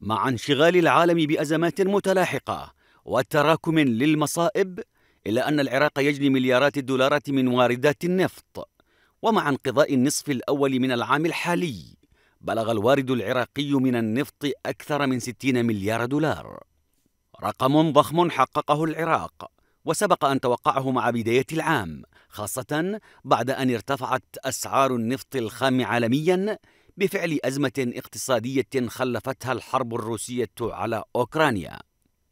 مع انشغال العالم بأزمات متلاحقة وتراكم للمصائب إلا أن العراق يجني مليارات الدولارات من واردات النفط ومع انقضاء النصف الأول من العام الحالي بلغ الوارد العراقي من النفط أكثر من 60 مليار دولار رقم ضخم حققه العراق وسبق أن توقعه مع بداية العام خاصة بعد أن ارتفعت أسعار النفط الخام عالمياً بفعل أزمة اقتصادية خلفتها الحرب الروسية على أوكرانيا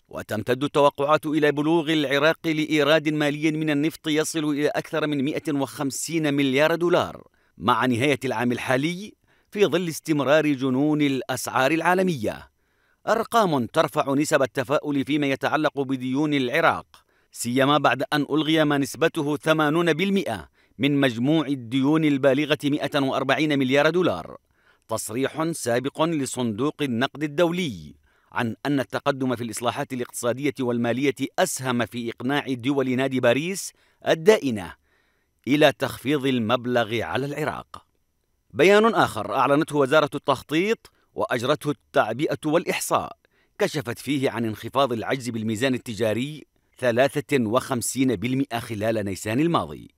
وتمتد التوقعات إلى بلوغ العراق لإيراد مالي من النفط يصل إلى أكثر من 150 مليار دولار مع نهاية العام الحالي في ظل استمرار جنون الأسعار العالمية أرقام ترفع نسب التفاؤل فيما يتعلق بديون العراق سيما بعد أن ألغي ما نسبته 80% من مجموع الديون البالغة 140 مليار دولار تصريح سابق لصندوق النقد الدولي عن أن التقدم في الإصلاحات الاقتصادية والمالية أسهم في إقناع دول نادي باريس الدائنة إلى تخفيض المبلغ على العراق. بيان آخر أعلنته وزارة التخطيط وأجرته التعبئة والإحصاء كشفت فيه عن انخفاض العجز بالميزان التجاري 53% خلال نيسان الماضي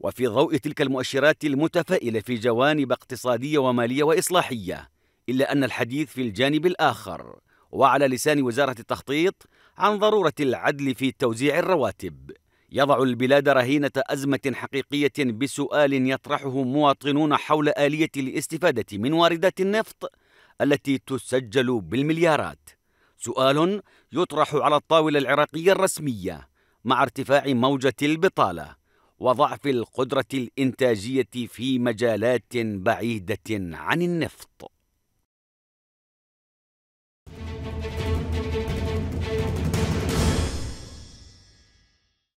وفي ضوء تلك المؤشرات المتفائلة في جوانب اقتصادية ومالية وإصلاحية إلا أن الحديث في الجانب الآخر وعلى لسان وزارة التخطيط عن ضرورة العدل في توزيع الرواتب يضع البلاد رهينة أزمة حقيقية بسؤال يطرحه مواطنون حول آلية الاستفادة من واردات النفط التي تسجل بالمليارات سؤال يطرح على الطاولة العراقية الرسمية مع ارتفاع موجة البطالة وضعف القدره الانتاجيه في مجالات بعيده عن النفط